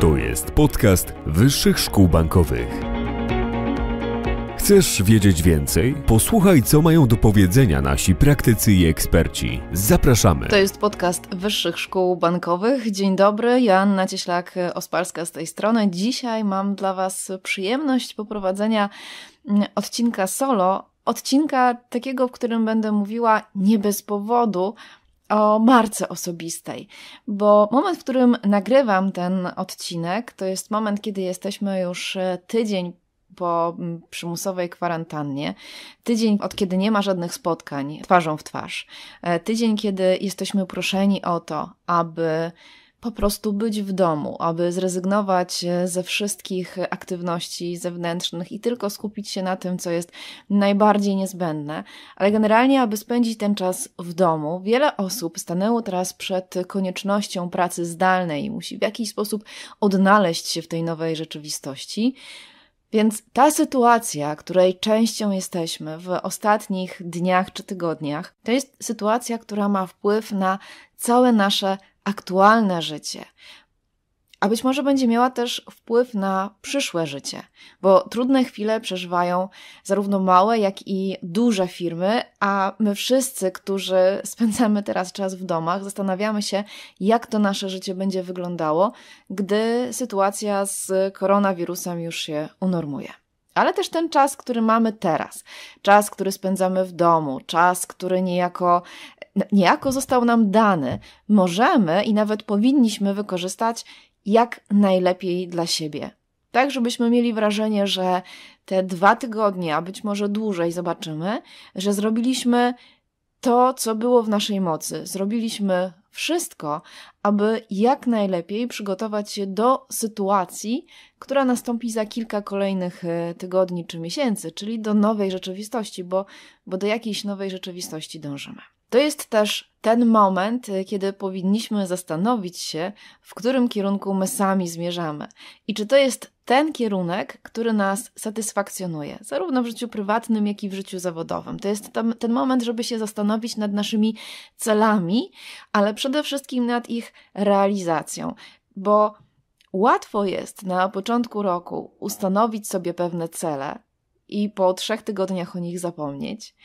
To jest podcast Wyższych Szkół Bankowych. Chcesz wiedzieć więcej? Posłuchaj, co mają do powiedzenia nasi praktycy i eksperci. Zapraszamy. To jest podcast Wyższych Szkół Bankowych. Dzień dobry, Joanna Cieślak-Osparska z tej strony. Dzisiaj mam dla Was przyjemność poprowadzenia mm, odcinka solo odcinka takiego, w którym będę mówiła nie bez powodu o marce osobistej, bo moment, w którym nagrywam ten odcinek, to jest moment, kiedy jesteśmy już e, tydzień po przymusowej kwarantannie, tydzień od kiedy nie ma żadnych spotkań twarzą w twarz, e, tydzień, kiedy jesteśmy proszeni o to, aby po prostu być w domu, aby zrezygnować e, ze wszystkich aktywności zewnętrznych i tylko skupić się na tym, co jest najbardziej niezbędne, ale generalnie, aby spędzić ten czas w domu. Wiele osób stanęło teraz przed koniecznością pracy zdalnej i musi w jakiś sposób odnaleźć się w tej nowej rzeczywistości. Więc ta sytuacja, której częścią jesteśmy w ostatnich dniach czy tygodniach, to jest sytuacja, która ma wpływ na całe nasze aktualne życie. A być może będzie miała też wpływ na przyszłe życie, bo trudne chwile przeżywają zarówno małe, jak i duże firmy, a my wszyscy, którzy spędzamy teraz czas w domach, zastanawiamy się, jak to nasze życie będzie wyglądało, gdy sytuacja z koronawirusem już się unormuje ale też ten czas, który mamy teraz, czas, który spędzamy w domu, czas, który niejako, niejako został nam dany, możemy i nawet powinniśmy wykorzystać jak najlepiej dla siebie. Tak, żebyśmy mieli wrażenie, że te dwa tygodnie, a być może dłużej zobaczymy, że zrobiliśmy to, co było w naszej mocy. Zrobiliśmy wszystko, aby jak najlepiej przygotować się do sytuacji, która nastąpi za kilka kolejnych e, tygodni czy miesięcy, czyli do nowej rzeczywistości, bo, bo do jakiejś nowej rzeczywistości dążymy. To jest też ten moment, y, kiedy powinniśmy zastanowić się, w którym kierunku my sami zmierzamy i czy to jest ten kierunek, który nas satysfakcjonuje, zarówno w życiu prywatnym, jak i w życiu zawodowym. To jest tam, ten moment, żeby się zastanowić nad naszymi celami, ale przede wszystkim nad ich realizacją, bo łatwo jest na początku roku ustanowić sobie pewne cele, i po trzech tygodniach o nich zapomnieć.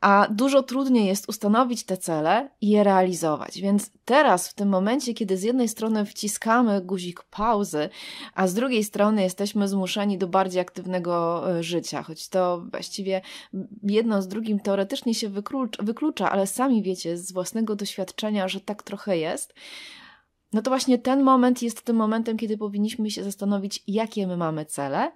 A dużo trudniej jest ustanowić te cele i je realizować. Więc teraz, w tym momencie, kiedy z jednej strony wciskamy guzik pauzy, a z drugiej strony jesteśmy zmuszeni do bardziej aktywnego e, życia, choć to właściwie jedno z drugim teoretycznie się wyklucza, wyklucza ale sami wiecie z własnego doświadczenia, że tak trochę jest. No to właśnie ten moment jest tym momentem, kiedy powinniśmy się zastanowić, jakie my mamy cele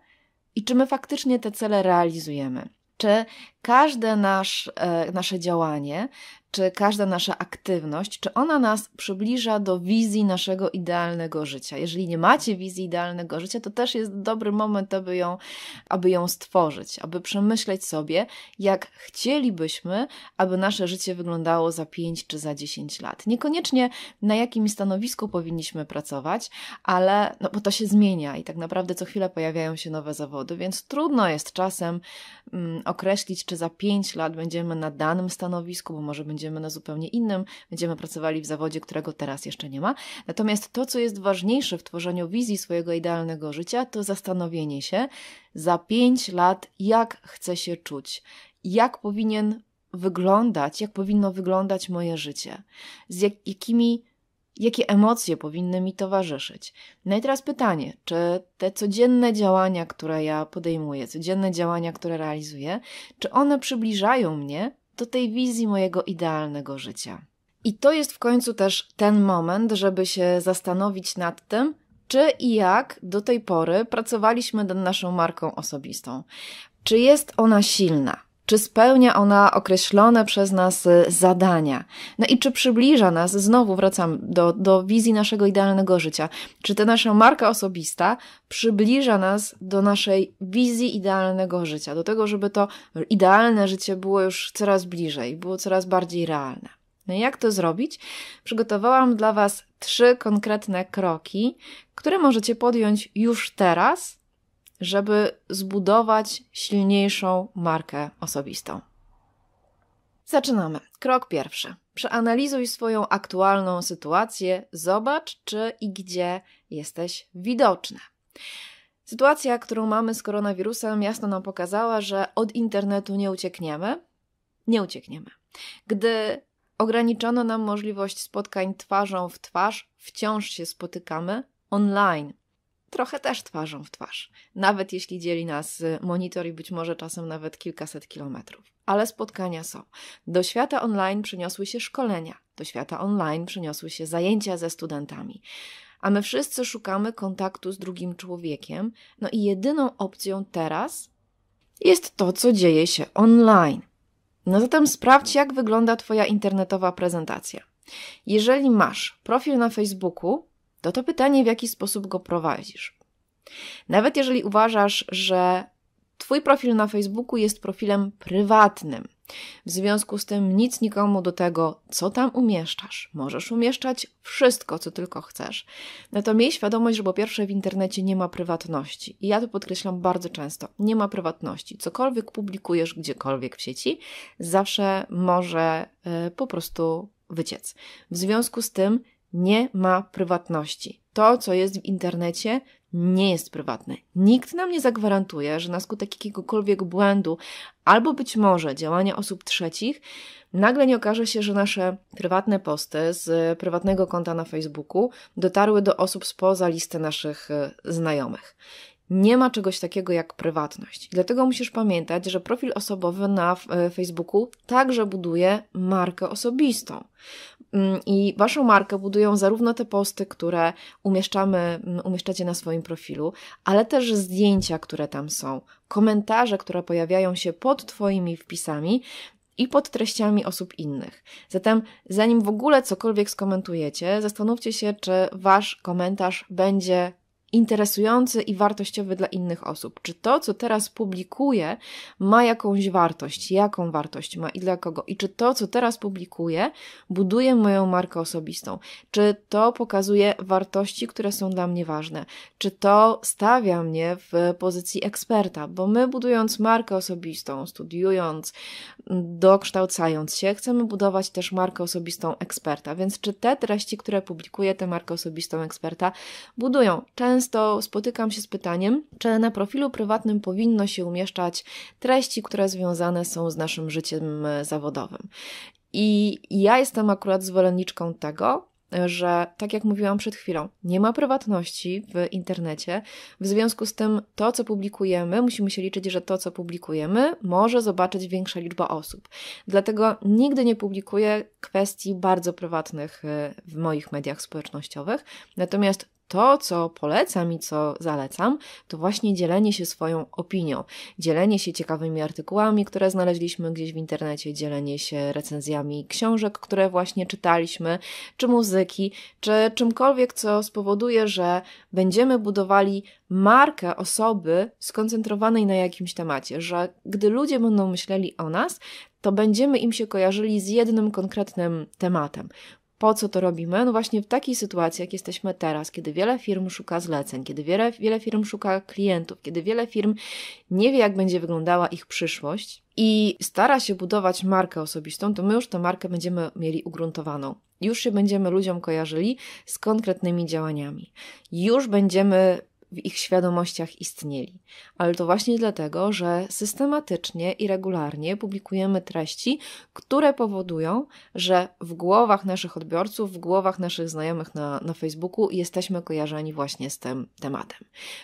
i czy my faktycznie te cele realizujemy. Czy każde nasz, e, nasze działanie czy każda nasza aktywność, czy ona nas przybliża do wizji naszego idealnego życia. Jeżeli nie macie wizji idealnego życia, to też jest dobry moment, aby ją, aby ją stworzyć, aby przemyśleć sobie, jak chcielibyśmy, aby nasze życie wyglądało za 5 czy za 10 lat. Niekoniecznie na jakim stanowisku powinniśmy pracować, ale no bo to się zmienia i tak naprawdę co chwilę pojawiają się nowe zawody, więc trudno jest czasem mm, określić, czy za 5 lat będziemy na danym stanowisku, bo może będzie będziemy na zupełnie innym, będziemy pracowali w zawodzie, którego teraz jeszcze nie ma. Natomiast to, co jest ważniejsze w tworzeniu wizji swojego idealnego życia, to zastanowienie się za pięć lat, jak chcę się czuć, jak powinien wyglądać, jak powinno wyglądać moje życie, z jak, jakimi jakie emocje powinny mi towarzyszyć. No i teraz pytanie, czy te codzienne działania, które ja podejmuję, codzienne działania, które realizuję, czy one przybliżają mnie do tej wizji mojego idealnego życia. I to jest w końcu też ten moment, żeby się zastanowić nad tym, czy i jak do tej pory pracowaliśmy nad naszą marką osobistą. Czy jest ona silna? czy spełnia ona określone przez nas y, zadania. No i czy przybliża nas, znowu wracam do, do wizji naszego idealnego życia, czy ta nasza marka osobista przybliża nas do naszej wizji idealnego życia, do tego, żeby to idealne życie było już coraz bliżej, było coraz bardziej realne. No i jak to zrobić? Przygotowałam dla Was trzy konkretne kroki, które możecie podjąć już teraz, żeby zbudować silniejszą markę osobistą. Zaczynamy. Krok pierwszy. Przeanalizuj swoją aktualną sytuację, zobacz, czy i gdzie jesteś widoczny. Sytuacja, którą mamy z koronawirusem, jasno nam pokazała, że od internetu nie uciekniemy. Nie uciekniemy. Gdy ograniczono nam możliwość spotkań twarzą w twarz, wciąż się spotykamy online trochę też twarzą w twarz, nawet jeśli dzieli nas y, monitor i być może czasem nawet kilkaset kilometrów. Ale spotkania są. Do świata online przyniosły się szkolenia, do świata online przyniosły się zajęcia ze studentami. A my wszyscy szukamy kontaktu z drugim człowiekiem, no i jedyną opcją teraz jest to, co dzieje się online. No zatem sprawdź, jak wygląda Twoja internetowa prezentacja. Jeżeli masz profil na Facebooku, to to pytanie, w jaki sposób go prowadzisz. Nawet jeżeli uważasz, że Twój profil na Facebooku jest profilem prywatnym. W związku z tym nic nikomu do tego, co tam umieszczasz. Możesz umieszczać wszystko, co tylko chcesz. No to miej świadomość, że po pierwsze w internecie nie ma prywatności. I ja to podkreślam bardzo często. Nie ma prywatności. Cokolwiek publikujesz gdziekolwiek w sieci, zawsze może y, po prostu wyciec. W związku z tym nie ma prywatności. To, co jest w internecie, nie jest prywatne. Nikt nam nie zagwarantuje, że na skutek jakiegokolwiek błędu albo być może działania osób trzecich, nagle nie okaże się, że nasze prywatne posty z prywatnego konta na Facebooku dotarły do osób spoza listy naszych e, znajomych. Nie ma czegoś takiego jak prywatność. Dlatego musisz pamiętać, że profil osobowy na e, Facebooku także buduje markę osobistą. Mm, I waszą markę budują zarówno te posty, które umieszczamy, mm, umieszczacie na swoim profilu, ale też zdjęcia, które tam są, komentarze, które pojawiają się pod twoimi wpisami, i pod treściami osób innych. Zatem, zanim w ogóle cokolwiek skomentujecie, zastanówcie się, czy wasz komentarz będzie interesujący i wartościowy dla innych osób? Czy to, co teraz publikuję, ma jakąś wartość? Jaką wartość ma i dla kogo? I czy to, co teraz publikuję, buduje moją markę osobistą? Czy to pokazuje wartości, które są dla mnie ważne? Czy to stawia mnie w pozycji eksperta? Bo my, budując markę osobistą, studiując, dokształcając się, chcemy budować też markę osobistą eksperta. Więc czy te treści, które publikuję, tę markę osobistą eksperta budują? Często często spotykam się z pytaniem, czy na profilu prywatnym powinno się umieszczać treści, które związane są z naszym życiem e, zawodowym. I ja jestem akurat zwolenniczką tego, że tak jak mówiłam przed chwilą, nie ma prywatności w internecie. W związku z tym to, co publikujemy, musimy się liczyć, że to, co publikujemy, może zobaczyć większa liczba osób. Dlatego nigdy nie publikuję kwestii bardzo prywatnych e, w moich mediach społecznościowych. Natomiast to, co polecam i co zalecam, to właśnie dzielenie się swoją opinią, dzielenie się ciekawymi artykułami, które znaleźliśmy gdzieś w internecie, dzielenie się recenzjami książek, które właśnie czytaliśmy, czy muzyki, czy czymkolwiek, co spowoduje, że będziemy budowali markę osoby skoncentrowanej na jakimś temacie, że gdy ludzie będą myśleli o nas, to będziemy im się kojarzyli z jednym konkretnym tematem po co to robimy? No właśnie w takiej sytuacji, jak jesteśmy teraz, kiedy wiele firm szuka zleceń, kiedy wiele, wiele firm szuka klientów, kiedy wiele firm nie wie, jak będzie wyglądała ich przyszłość i stara się budować markę osobistą, to my już tę markę będziemy mieli ugruntowaną. Już się będziemy ludziom kojarzyli z konkretnymi działaniami. Już będziemy w ich świadomościach istnieli. Ale to właśnie dlatego, że systematycznie i regularnie publikujemy treści, które powodują, że w głowach naszych odbiorców, w głowach naszych znajomych na, na Facebooku jesteśmy kojarzeni właśnie z tym tematem.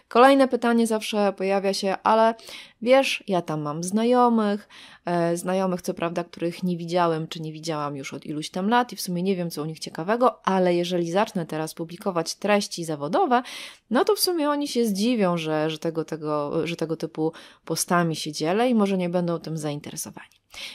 Kolejne pytanie zawsze pojawia się, ale wiesz, ja tam mam znajomych, e, znajomych co prawda, których nie widziałem czy nie widziałam już od iluś tam lat i w sumie nie wiem co u nich ciekawego, ale jeżeli zacznę teraz publikować treści zawodowe, no to w sumie oni oni się zdziwią, że, że, tego, tego, że tego typu postami się dzielę i może nie będą tym zainteresowani.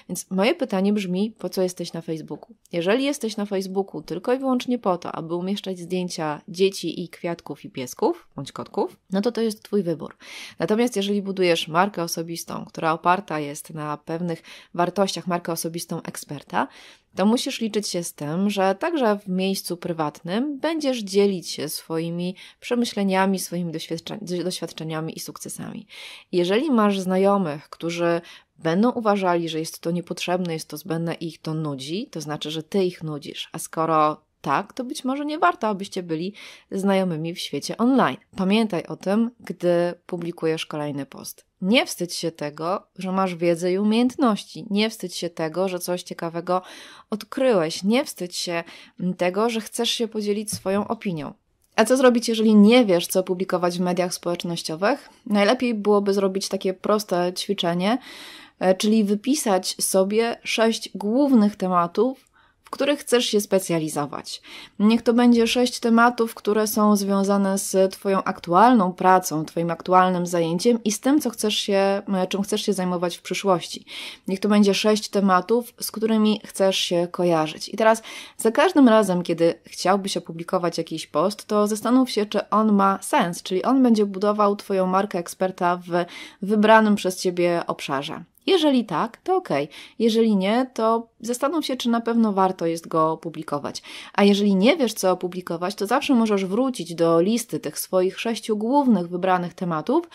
Więc moje pytanie brzmi, po co jesteś na Facebooku? Jeżeli jesteś na Facebooku tylko i wyłącznie po to, aby umieszczać zdjęcia dzieci i kwiatków i piesków, bądź kotków, no to to jest Twój wybór. Natomiast jeżeli budujesz markę osobistą, która oparta jest na pewnych wartościach, markę osobistą eksperta, to musisz liczyć się z tym, że także w miejscu prywatnym będziesz dzielić się swoimi przemyśleniami, swoimi doświadczeniami i sukcesami. Jeżeli masz znajomych, którzy będą uważali, że jest to niepotrzebne, jest to zbędne i ich to nudzi, to znaczy, że ty ich nudzisz, a skoro tak, to być może nie warto, abyście byli znajomymi w świecie online. Pamiętaj o tym, gdy publikujesz kolejny post. Nie wstydź się tego, że masz wiedzę i umiejętności. Nie wstydź się tego, że coś ciekawego odkryłeś. Nie wstydź się mm, tego, że chcesz się podzielić swoją opinią. A co zrobić, jeżeli nie wiesz, co publikować w mediach społecznościowych? Najlepiej byłoby zrobić takie proste ćwiczenie, e, czyli wypisać sobie sześć głównych tematów, których chcesz się specjalizować. Niech to będzie sześć tematów, które są związane z Twoją aktualną pracą, Twoim aktualnym zajęciem i z tym, co chcesz się, e, czym chcesz się zajmować w przyszłości. Niech to będzie sześć tematów, z którymi chcesz się kojarzyć. I teraz za każdym razem, kiedy chciałbyś opublikować jakiś post, to zastanów się, czy on ma sens, czyli on będzie budował Twoją markę eksperta w wybranym przez Ciebie obszarze. Jeżeli tak, to ok. Jeżeli nie, to zastanów się, czy na pewno warto jest go opublikować. A jeżeli nie wiesz, co opublikować, to zawsze możesz wrócić do listy tych swoich sześciu głównych wybranych tematów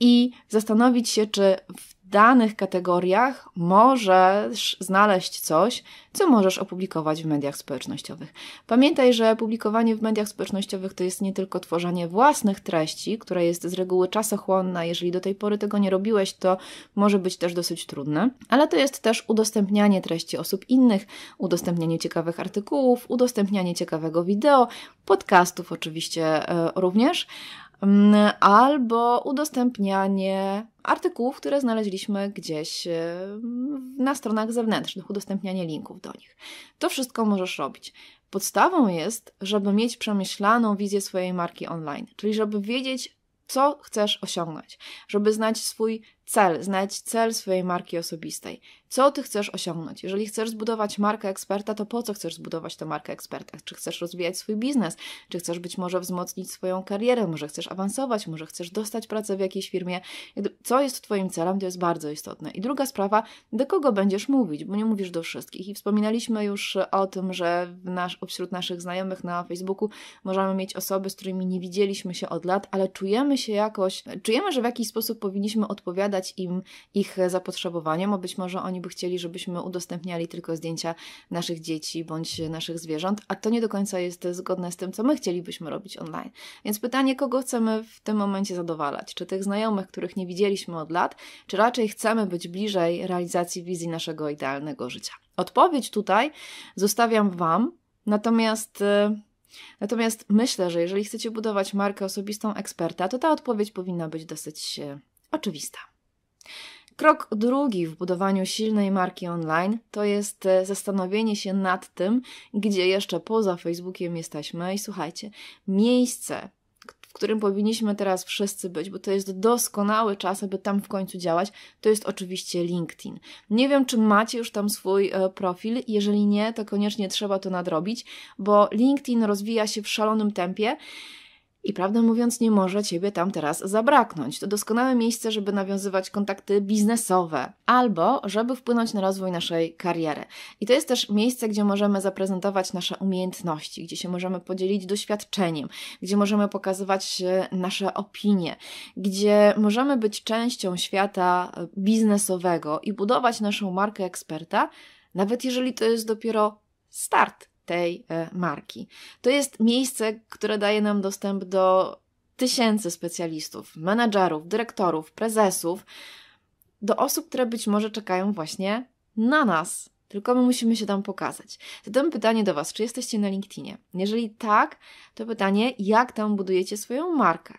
i zastanowić się, czy w danych kategoriach możesz znaleźć coś, co możesz opublikować w mediach społecznościowych. Pamiętaj, że publikowanie w mediach społecznościowych to jest nie tylko tworzenie własnych treści, które jest z reguły czasochłonne. Jeżeli do tej pory tego nie robiłeś, to może być też dosyć trudne, ale to jest też udostępnianie treści osób innych, udostępnianie ciekawych artykułów, udostępnianie ciekawego wideo, podcastów oczywiście e, również. Mm, albo udostępnianie artykułów, które znaleźliśmy gdzieś e, na stronach zewnętrznych, udostępnianie linków do nich. To wszystko możesz robić. Podstawą jest, żeby mieć przemyślaną wizję swojej marki online, czyli żeby wiedzieć, co chcesz osiągnąć, żeby znać swój Cel, znajdź cel swojej marki osobistej. Co ty chcesz osiągnąć? Jeżeli chcesz zbudować markę eksperta, to po co chcesz zbudować tę markę eksperta? Czy chcesz rozwijać swój biznes? Czy chcesz być może wzmocnić swoją karierę? Może chcesz awansować? Może chcesz dostać pracę w jakiejś firmie? Co jest twoim celem, to jest bardzo istotne. I druga sprawa, do kogo będziesz mówić, bo nie mówisz do wszystkich. I wspominaliśmy już o tym, że nasz, wśród naszych znajomych na Facebooku możemy mieć osoby, z którymi nie widzieliśmy się od lat, ale czujemy się jakoś, czujemy, że w jakiś sposób powinniśmy odpowiadać odpowiadać im ich zapotrzebowaniom, a być może oni by chcieli, żebyśmy udostępniali tylko zdjęcia naszych dzieci bądź naszych zwierząt, a to nie do końca jest zgodne z tym, co my chcielibyśmy robić online. Więc pytanie, kogo chcemy w tym momencie zadowalać? Czy tych znajomych, których nie widzieliśmy od lat, czy raczej chcemy być bliżej realizacji wizji naszego idealnego życia? Odpowiedź tutaj zostawiam Wam, natomiast. Y, natomiast myślę, że jeżeli chcecie budować markę osobistą eksperta, to ta odpowiedź powinna być dosyć y, oczywista. Krok drugi w budowaniu silnej marki online to jest e, zastanowienie się nad tym, gdzie jeszcze poza Facebookiem jesteśmy. I słuchajcie, miejsce, w którym powinniśmy teraz wszyscy być, bo to jest doskonały czas, aby tam w końcu działać, to jest oczywiście LinkedIn. Nie wiem, czy macie już tam swój e, profil. Jeżeli nie, to koniecznie trzeba to nadrobić, bo LinkedIn rozwija się w szalonym tempie. I prawdę mówiąc, nie może ciebie tam teraz zabraknąć. To doskonałe miejsce, żeby nawiązywać kontakty biznesowe albo żeby wpłynąć na rozwój naszej kariery. I to jest też miejsce, gdzie możemy zaprezentować nasze umiejętności, gdzie się możemy podzielić doświadczeniem, gdzie możemy pokazywać nasze opinie, gdzie możemy być częścią świata biznesowego i budować naszą markę eksperta, nawet jeżeli to jest dopiero start tej e, marki. To jest miejsce, które daje nam dostęp do tysięcy specjalistów, menedżerów, dyrektorów, prezesów, do osób, które być może czekają właśnie na nas, tylko my musimy się tam pokazać. Zatem pytanie do Was, czy jesteście na LinkedInie? Jeżeli tak, to pytanie, jak tam budujecie swoją markę?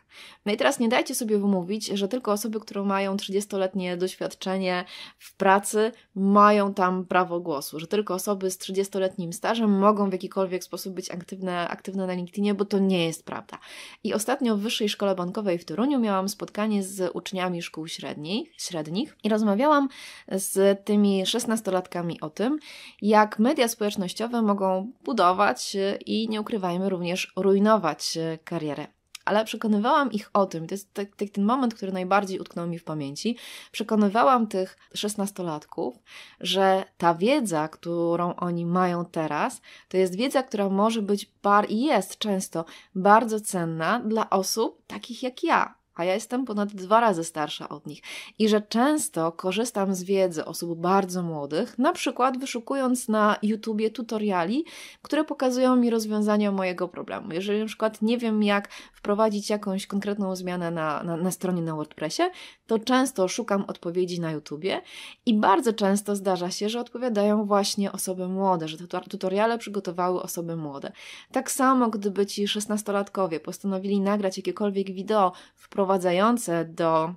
No i teraz nie dajcie sobie wymówić, że tylko osoby, które mają 30-letnie doświadczenie w pracy, mają tam prawo głosu, że tylko osoby z 30-letnim stażem mogą w jakikolwiek sposób być aktywne, aktywne na LinkedInie, bo to nie jest prawda. I ostatnio w Wyższej Szkole Bankowej w Toruniu miałam spotkanie z uczniami szkół średnich, średnich i rozmawiałam z tymi 16-latkami o tym, jak media społecznościowe mogą budować y, i nie ukrywajmy również rujnować y, karierę ale przekonywałam ich o tym. To jest tak, ten moment, który najbardziej utknął mi w pamięci. Przekonywałam tych szesnastolatków, że ta wiedza, którą oni mają teraz, to jest wiedza, która może być bar i jest często bardzo cenna dla osób takich jak ja, a ja jestem ponad dwa razy starsza od nich, i że często korzystam z wiedzy osób bardzo młodych, na przykład wyszukując na YouTubie tutoriali, które pokazują mi rozwiązania mojego problemu. Jeżeli na przykład nie wiem, jak wprowadzić jakąś konkretną zmianę na, na, na stronie na WordPressie, to często szukam odpowiedzi na YouTubie i bardzo często zdarza się, że odpowiadają właśnie osoby młode, że tutoriale przygotowały osoby młode. Tak samo, gdyby ci szesnastolatkowie postanowili nagrać jakiekolwiek wideo, wprowadzić doprowadzające do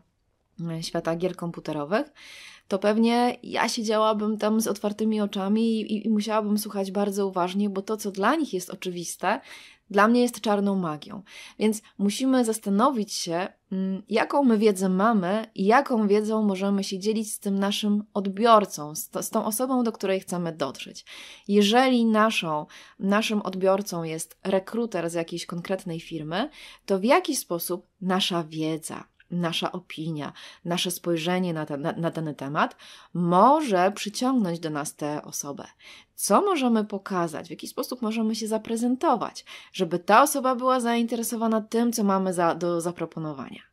E, świata gier komputerowych, to pewnie ja siedziałabym tam z otwartymi oczami i, i musiałabym słuchać bardzo uważnie, bo to, co dla nich jest oczywiste, dla mnie jest czarną magią. Więc musimy zastanowić się, mm, jaką my wiedzę mamy i jaką wiedzą możemy się dzielić z tym naszym odbiorcą, z, to, z tą osobą, do której chcemy dotrzeć. Jeżeli naszą, naszym odbiorcą jest rekruter z jakiejś konkretnej firmy, to w jaki sposób nasza wiedza, nasza opinia, nasze spojrzenie na, ta, na, na, dany temat może przyciągnąć do nas tę osobę. Co możemy pokazać, w jaki sposób możemy się zaprezentować, żeby ta osoba była zainteresowana tym, co mamy za, do zaproponowania.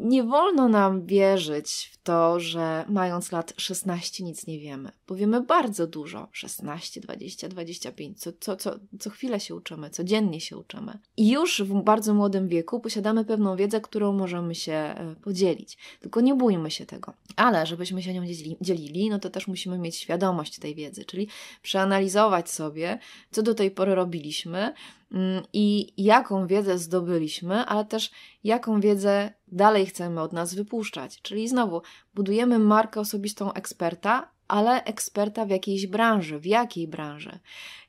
Nie wolno nam wierzyć w to, że mając lat 16 nic nie wiemy, bo wiemy bardzo dużo 16, 20, 25, co, co, co, co chwilę się uczymy, codziennie się uczymy. I już w bardzo młodym wieku posiadamy pewną wiedzę, którą możemy się e, podzielić. Tylko nie bójmy się tego. Ale żebyśmy się nią dzielili, no to też musimy mieć świadomość tej wiedzy, czyli przeanalizować sobie, co do tej pory robiliśmy Mm, i jaką wiedzę zdobyliśmy, ale też jaką wiedzę dalej chcemy od nas wypuszczać. Czyli znowu budujemy markę osobistą eksperta, ale eksperta w jakiejś branży, w jakiej branży.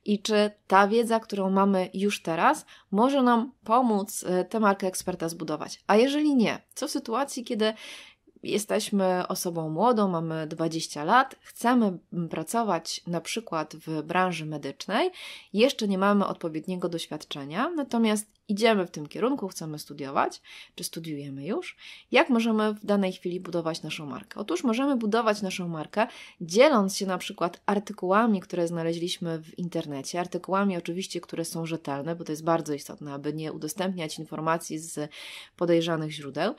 I czy ta wiedza, którą mamy już teraz, może nam pomóc y, tę markę eksperta zbudować? A jeżeli nie, co w sytuacji, kiedy jesteśmy osobą młodą, mamy 20 lat, chcemy pracować na przykład w branży medycznej, jeszcze nie mamy odpowiedniego doświadczenia, natomiast idziemy w tym kierunku, chcemy studiować, czy studiujemy już, jak możemy w danej chwili budować naszą markę? Otóż możemy budować naszą markę dzieląc się na przykład artykułami, które znaleźliśmy w internecie, artykułami oczywiście, które są rzetelne, bo to jest bardzo istotne, aby nie udostępniać informacji z podejrzanych źródeł,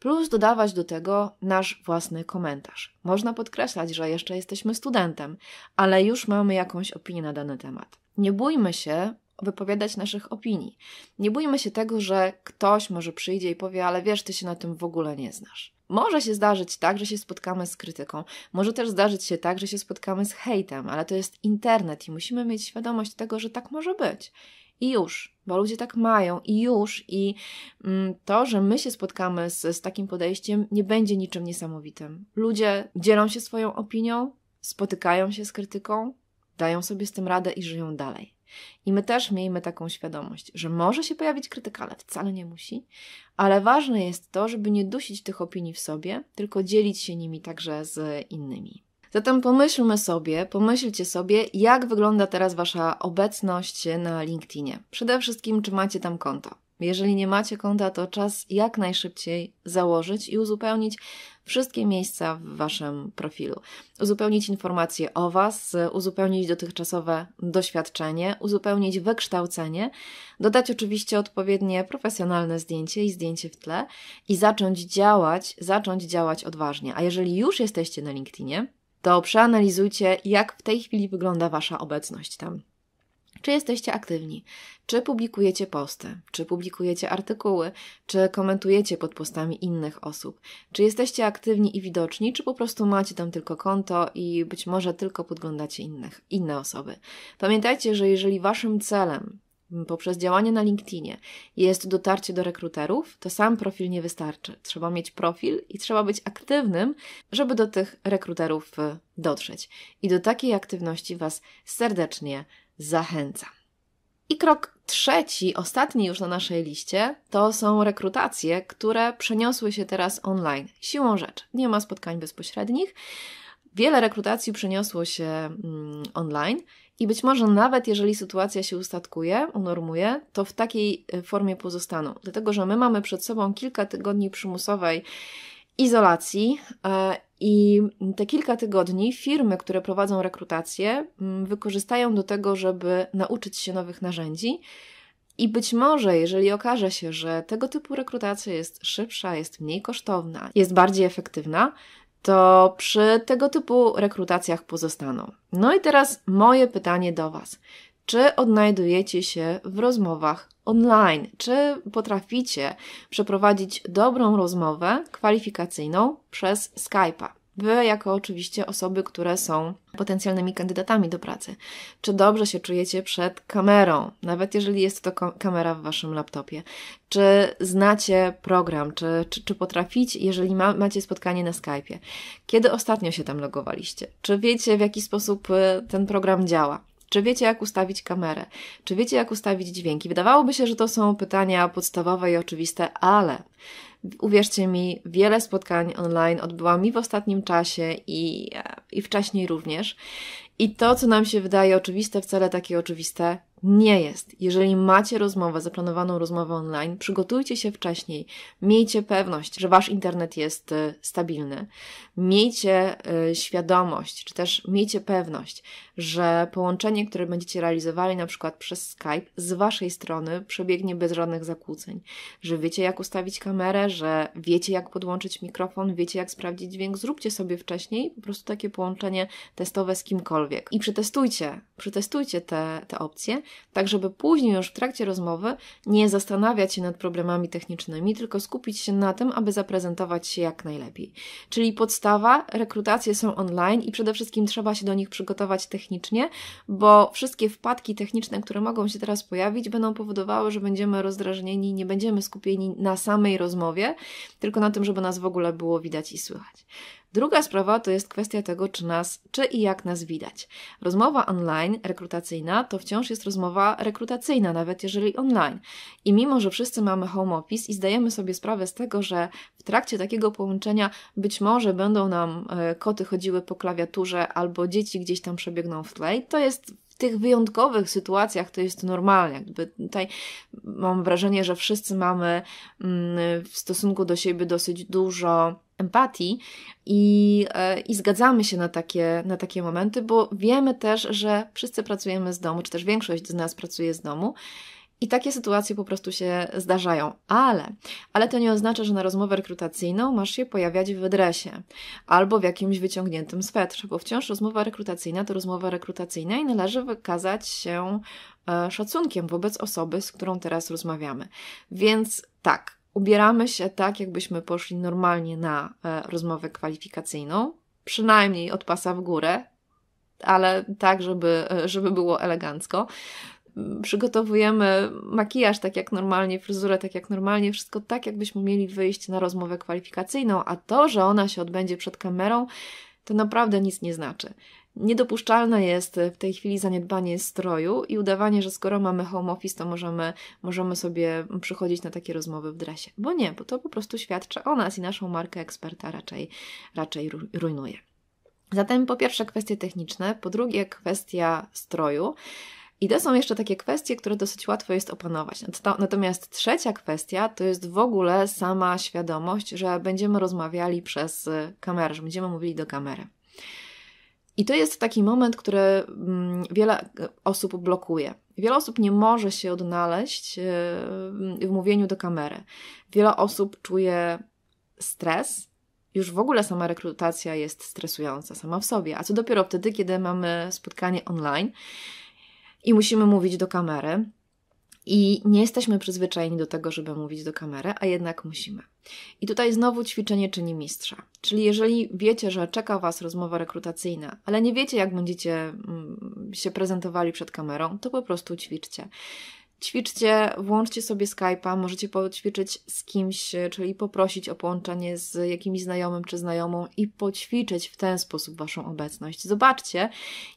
plus dodawać do tego nasz własny komentarz. Można podkreślać, że jeszcze jesteśmy studentem, ale już mamy jakąś opinię na dany temat. Nie bójmy się wypowiadać naszych opinii. Nie bójmy się tego, że ktoś może przyjdzie i powie, ale wiesz, ty się na tym w ogóle nie znasz. Może się zdarzyć tak, że się spotkamy z krytyką, może też zdarzyć się tak, że się spotkamy z hejtem, ale to jest internet i musimy mieć świadomość tego, że tak może być i już, bo ludzie tak mają i już, i mm, to, że my się spotkamy z, z takim podejściem, nie będzie niczym niesamowitym. Ludzie dzielą się swoją opinią, spotykają się z krytyką, dają sobie z tym radę i żyją dalej. I my też miejmy taką świadomość, że może się pojawić krytyka, ale wcale nie musi, ale ważne jest to, żeby nie dusić tych opinii w sobie, tylko dzielić się nimi także z innymi. Zatem pomyślmy sobie, pomyślcie sobie, jak wygląda teraz Wasza obecność na LinkedInie. Przede wszystkim, czy macie tam konto. Jeżeli nie macie konta, to czas jak najszybciej założyć i uzupełnić wszystkie miejsca w Waszym profilu. Uzupełnić informacje o Was, uzupełnić dotychczasowe doświadczenie, uzupełnić wykształcenie, dodać oczywiście odpowiednie profesjonalne zdjęcie i zdjęcie w tle i zacząć działać, zacząć działać odważnie. A jeżeli już jesteście na LinkedInie, to przeanalizujcie, jak w tej chwili wygląda Wasza obecność tam. Czy jesteście aktywni? Czy publikujecie posty? Czy publikujecie artykuły? Czy komentujecie pod postami innych osób? Czy jesteście aktywni i widoczni, czy po prostu macie tam tylko konto i być może tylko podglądacie innych, inne osoby? Pamiętajcie, że jeżeli Waszym celem poprzez działanie na LinkedInie jest dotarcie do rekruterów, to sam profil nie wystarczy. Trzeba mieć profil i trzeba być aktywnym, żeby do tych rekruterów y, dotrzeć. I do takiej aktywności Was serdecznie zachęcam. I krok trzeci, ostatni już na naszej liście, to są rekrutacje, które przeniosły się teraz online. Siłą rzeczy, nie ma spotkań bezpośrednich. Wiele rekrutacji przeniosło się mm, online i być może nawet jeżeli sytuacja się ustatkuje, unormuje, to w takiej y, formie pozostaną. Dlatego, że my mamy przed sobą kilka tygodni przymusowej izolacji e, i te kilka tygodni firmy, które prowadzą rekrutację, mm, wykorzystają do tego, żeby nauczyć się nowych narzędzi. I być może, jeżeli okaże się, że tego typu rekrutacja jest szybsza, jest mniej kosztowna, jest bardziej efektywna, to przy tego typu rekrutacjach pozostaną. No i teraz moje pytanie do Was. Czy odnajdujecie się w rozmowach online? Czy potraficie przeprowadzić dobrą rozmowę kwalifikacyjną przez Skype'a? Wy, jako oczywiście osoby, które są potencjalnymi kandydatami do pracy. Czy dobrze się czujecie przed kamerą, nawet jeżeli jest to kamera w waszym laptopie? Czy znacie program? Czy, czy, czy potraficie, jeżeli ma, macie spotkanie na Skype'ie? Kiedy ostatnio się tam logowaliście? Czy wiecie, w jaki sposób y, ten program działa? Czy wiecie, jak ustawić kamerę? Czy wiecie, jak ustawić dźwięki? Wydawałoby się, że to są pytania podstawowe i oczywiste, ale Uwierzcie mi, wiele spotkań online odbyłam mi w ostatnim czasie i, e, i wcześniej również. I to, co nam się wydaje oczywiste, wcale takie oczywiste nie jest. Jeżeli macie rozmowę, zaplanowaną rozmowę online, przygotujcie się wcześniej. Miejcie pewność, że wasz internet jest y, stabilny. Miejcie y, świadomość, czy też miejcie pewność, że połączenie, które będziecie realizowali na przykład przez Skype z waszej strony przebiegnie bez żadnych zakłóceń. Że wiecie jak ustawić kamerę, że wiecie jak podłączyć mikrofon, wiecie jak sprawdzić dźwięk. Zróbcie sobie wcześniej po prostu takie połączenie testowe z kimkolwiek i przetestujcie, przetestujcie te, te opcje tak żeby później już w trakcie rozmowy nie zastanawiać się nad problemami technicznymi, tylko skupić się na tym, aby zaprezentować się jak najlepiej. Czyli podstawa, rekrutacje są online i przede wszystkim trzeba się do nich przygotować technicznie, bo wszystkie wpadki techniczne, które mogą się teraz pojawić, będą powodowały, że będziemy rozdrażnieni, nie będziemy skupieni na samej rozmowie, tylko na tym, żeby nas w ogóle było widać i słychać. Druga sprawa to jest kwestia tego, czy nas, czy i jak nas widać. Rozmowa online, rekrutacyjna, to wciąż jest rozmowa rekrutacyjna, nawet jeżeli online. I mimo, że wszyscy mamy home office i zdajemy sobie sprawę z tego, że w trakcie takiego połączenia być może będą nam e, koty chodziły po klawiaturze albo dzieci gdzieś tam przebiegną w tle, to jest tych wyjątkowych sytuacjach to jest normalne. Jakby tutaj mam wrażenie, że wszyscy mamy mm, w stosunku do siebie dosyć dużo empatii i, e, i zgadzamy się na takie, na takie momenty, bo wiemy też, że wszyscy pracujemy z domu, czy też większość z nas pracuje z domu i takie sytuacje po prostu się zdarzają, ale, ale to nie oznacza, że na rozmowę rekrutacyjną masz się pojawiać w dresie albo w jakimś wyciągniętym swetrze, bo wciąż rozmowa rekrutacyjna to rozmowa rekrutacyjna i należy wykazać się e, szacunkiem wobec osoby, z którą teraz rozmawiamy. Więc tak, ubieramy się tak, jakbyśmy poszli normalnie na e, rozmowę kwalifikacyjną, przynajmniej od pasa w górę, ale tak, żeby, e, żeby było elegancko przygotowujemy makijaż tak jak normalnie, fryzurę tak jak normalnie, wszystko tak, jakbyśmy mieli wyjść na rozmowę kwalifikacyjną, a to, że ona się odbędzie przed kamerą, to naprawdę nic nie znaczy. Niedopuszczalne jest w tej chwili zaniedbanie stroju i udawanie, że skoro mamy home office, to możemy, możemy sobie przychodzić na takie rozmowy w dresie. Bo nie, bo to po prostu świadczy o nas i naszą markę eksperta raczej, raczej rujnuje. Zatem po pierwsze kwestie techniczne, po drugie kwestia stroju. I to są jeszcze takie kwestie, które dosyć łatwo jest opanować. Natomiast trzecia kwestia to jest w ogóle sama świadomość, że będziemy rozmawiali przez y, kamerę, że będziemy mówili do kamery. I to jest taki moment, który mm, wiele y, osób blokuje. Wiele osób nie może się odnaleźć y, w mówieniu do kamery. Wiele osób czuje stres. Już w ogóle sama rekrutacja jest stresująca sama w sobie, a co dopiero wtedy, kiedy mamy spotkanie online i musimy mówić do kamery. I nie jesteśmy przyzwyczajeni do tego, żeby mówić do kamery, a jednak musimy. I tutaj znowu ćwiczenie czyni mistrza. Czyli jeżeli wiecie, że czeka Was rozmowa rekrutacyjna, ale nie wiecie, jak będziecie mm, się prezentowali przed kamerą, to po prostu ćwiczcie. Ćwiczcie, włączcie sobie Skype'a, możecie poćwiczyć z kimś, czyli poprosić o połączenie z jakimś znajomym czy znajomą i poćwiczyć w ten sposób Waszą obecność. Zobaczcie,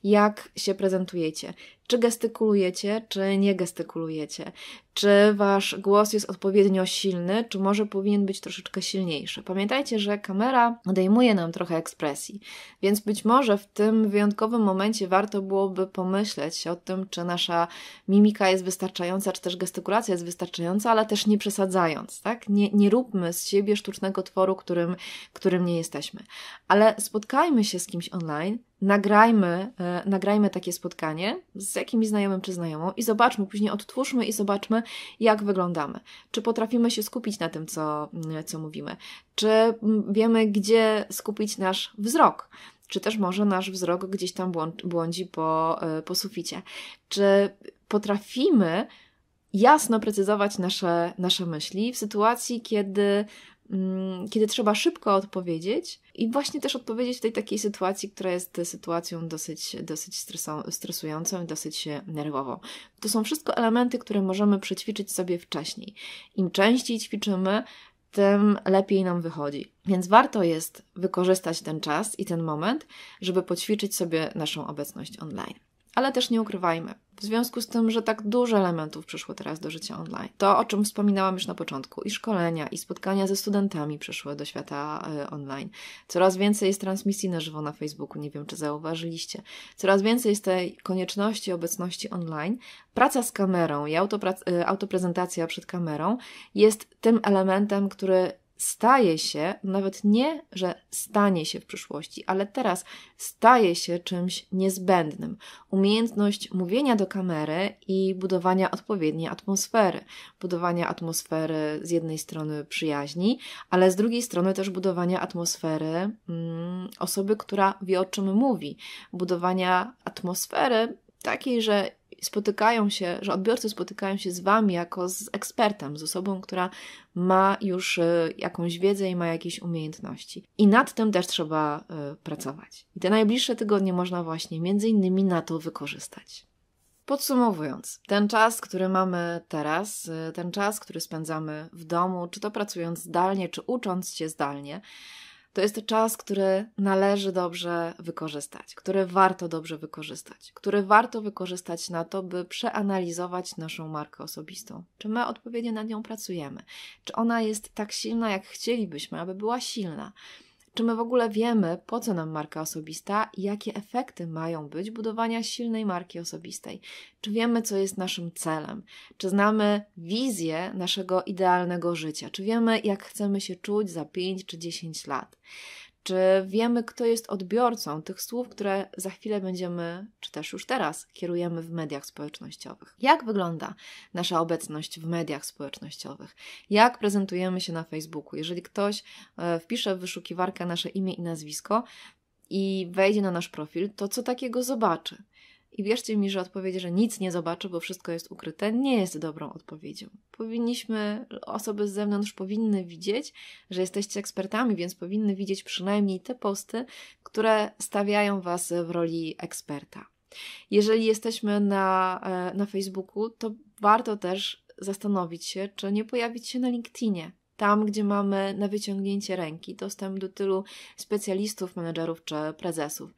jak się prezentujecie czy gestykulujecie, czy nie gestykulujecie, czy wasz głos jest odpowiednio silny, czy może powinien być troszeczkę silniejszy. Pamiętajcie, że kamera odejmuje nam trochę ekspresji, więc być może w tym wyjątkowym momencie warto byłoby pomyśleć o tym, czy nasza mimika jest wystarczająca, czy też gestykulacja jest wystarczająca, ale też nie przesadzając, tak? Nie, nie róbmy z siebie sztucznego tworu, którym, którym nie jesteśmy. Ale spotkajmy się z kimś online, nagrajmy, e, nagrajmy takie spotkanie z jakimś znajomym czy znajomą i zobaczmy, później odtwórzmy i zobaczmy, jak wyglądamy. Czy potrafimy się skupić na tym, co, mm, co mówimy? Czy mm, wiemy, gdzie skupić nasz wzrok? Czy też może nasz wzrok gdzieś tam błądzi po, e, po suficie? Czy potrafimy jasno precyzować nasze, nasze myśli w sytuacji, kiedy Mm, kiedy trzeba szybko odpowiedzieć i właśnie też odpowiedzieć w tej takiej sytuacji, która jest sytuacją dosyć, dosyć stresującą i dosyć nerwową. To są wszystko elementy, które możemy przećwiczyć sobie wcześniej. Im częściej ćwiczymy, tym lepiej nam wychodzi. Więc warto jest wykorzystać ten czas i ten moment, żeby poćwiczyć sobie naszą obecność online. Ale też nie ukrywajmy, w związku z tym, że tak dużo elementów przyszło teraz do życia online, to o czym wspominałam już na początku, i szkolenia, i spotkania ze studentami przyszły do świata e, online. Coraz więcej jest transmisji na żywo na Facebooku, nie wiem czy zauważyliście. Coraz więcej jest tej konieczności obecności online. Praca z kamerą i e, autoprezentacja przed kamerą jest tym elementem, który staje się, nawet nie, że stanie się w przyszłości, ale teraz staje się czymś niezbędnym. Umiejętność mówienia do kamery i budowania odpowiedniej atmosfery. Budowania atmosfery z jednej strony przyjaźni, ale z drugiej strony też budowania atmosfery mm, osoby, która wie o czym mówi. Budowania atmosfery takiej, że spotykają się, że odbiorcy spotykają się z Wami jako z ekspertem, z osobą, która ma już y, jakąś wiedzę i ma jakieś umiejętności. I nad tym też trzeba y, pracować. I te najbliższe tygodnie można właśnie między innymi na to wykorzystać. Podsumowując, ten czas, który mamy teraz, y, ten czas, który spędzamy w domu, czy to pracując zdalnie, czy ucząc się zdalnie, to jest czas, który należy dobrze wykorzystać, który warto dobrze wykorzystać, który warto wykorzystać na to, by przeanalizować naszą markę osobistą. Czy my odpowiednio nad nią pracujemy? Czy ona jest tak silna, jak chcielibyśmy, aby była silna? Czy my w ogóle wiemy, po co nam marka osobista i jakie efekty mają być budowania silnej marki osobistej? Czy wiemy, co jest naszym celem? Czy znamy wizję naszego idealnego życia? Czy wiemy, jak chcemy się czuć za 5 czy 10 lat? Czy wiemy, kto jest odbiorcą tych słów, które za chwilę będziemy, czy też już teraz, kierujemy w mediach społecznościowych? Jak wygląda nasza obecność w mediach społecznościowych? Jak prezentujemy się na Facebooku? Jeżeli ktoś e, wpisze w wyszukiwarkę nasze imię i nazwisko i wejdzie na nasz profil, to co takiego zobaczy? I wierzcie mi, że odpowiedź, że nic nie zobaczy, bo wszystko jest ukryte, nie jest dobrą odpowiedzią. Powinniśmy, osoby z zewnątrz powinny widzieć, że jesteście ekspertami, więc powinny widzieć przynajmniej te posty, które stawiają Was w roli eksperta. Jeżeli jesteśmy na, e, na Facebooku, to warto też zastanowić się, czy nie pojawić się na LinkedInie tam, gdzie mamy na wyciągnięcie ręki dostęp do tylu specjalistów, menedżerów czy prezesów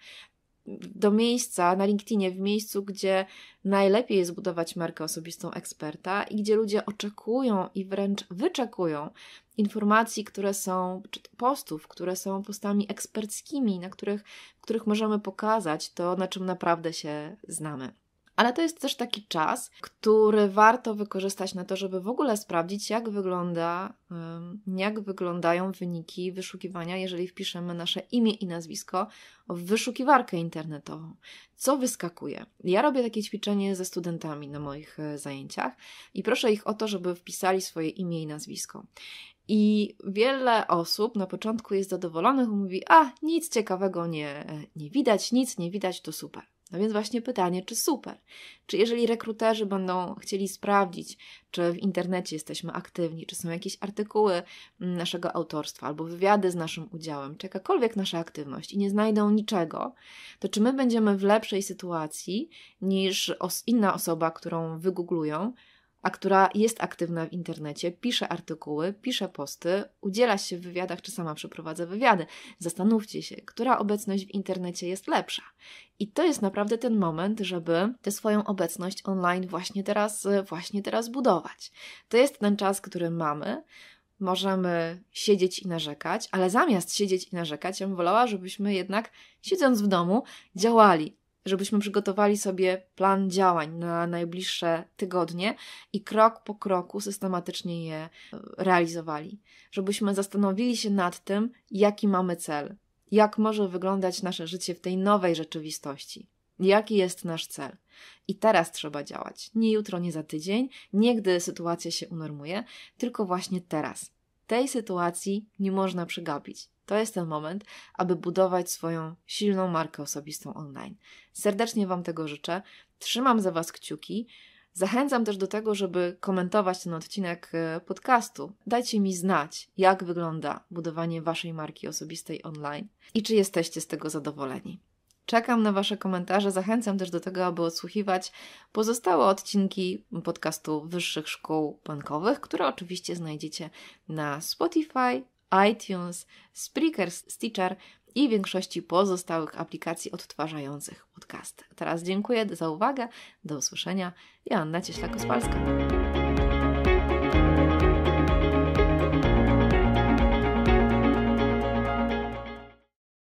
do miejsca na LinkedInie, w miejscu, gdzie najlepiej jest budować markę osobistą eksperta i gdzie ludzie oczekują i wręcz wyczekują informacji, które są, czy postów, które są postami eksperckimi, na których, w których możemy pokazać to, na czym naprawdę się znamy ale to jest też taki czas, który warto wykorzystać na to, żeby w ogóle sprawdzić, jak wygląda, jak wyglądają wyniki wyszukiwania, jeżeli wpiszemy nasze imię i nazwisko w wyszukiwarkę internetową. Co wyskakuje? Ja robię takie ćwiczenie ze studentami na moich e, zajęciach i proszę ich o to, żeby wpisali swoje imię i nazwisko. I wiele osób na początku jest zadowolonych, mówi: A, nic ciekawego nie, e, nie widać, nic nie widać, to super. No więc właśnie pytanie, czy super? Czy jeżeli rekruterzy będą chcieli sprawdzić, czy w internecie jesteśmy aktywni, czy są jakieś artykuły mm, naszego autorstwa albo wywiady z naszym udziałem, czy jakakolwiek nasza aktywność i nie znajdą niczego, to czy my będziemy w lepszej sytuacji niż inna osoba, którą wygooglują, a która jest aktywna w internecie, pisze artykuły, pisze posty, udziela się w wywiadach czy sama przeprowadza wywiady. Zastanówcie się, która obecność w internecie jest lepsza. I to jest naprawdę ten moment, żeby tę swoją obecność online właśnie teraz, właśnie teraz budować. To jest ten czas, który mamy. Możemy siedzieć i narzekać, ale zamiast siedzieć i narzekać, ja bym wolała, żebyśmy jednak siedząc w domu działali, żebyśmy przygotowali sobie plan działań na najbliższe tygodnie i krok po kroku systematycznie je e, realizowali. Żebyśmy zastanowili się nad tym, jaki mamy cel, jak może wyglądać nasze życie w tej nowej rzeczywistości. Jaki jest nasz cel? I teraz trzeba działać. Nie jutro, nie za tydzień, nie gdy sytuacja się unormuje, tylko właśnie teraz. Tej sytuacji nie można przegapić. To jest ten moment, aby budować swoją silną markę osobistą online. Serdecznie Wam tego życzę. Trzymam za Was kciuki. Zachęcam też do tego, żeby komentować ten odcinek e, podcastu. Dajcie mi znać, jak wygląda budowanie Waszej marki osobistej online i czy jesteście z tego zadowoleni. Czekam na Wasze komentarze. Zachęcam też do tego, aby odsłuchiwać pozostałe odcinki podcastu Wyższych Szkół Bankowych, które oczywiście znajdziecie na Spotify, iTunes, Spreaker, Stitcher i większości pozostałych aplikacji odtwarzających podcast. Teraz dziękuję za uwagę. Do usłyszenia. Joanna Cieślak-Ospalska.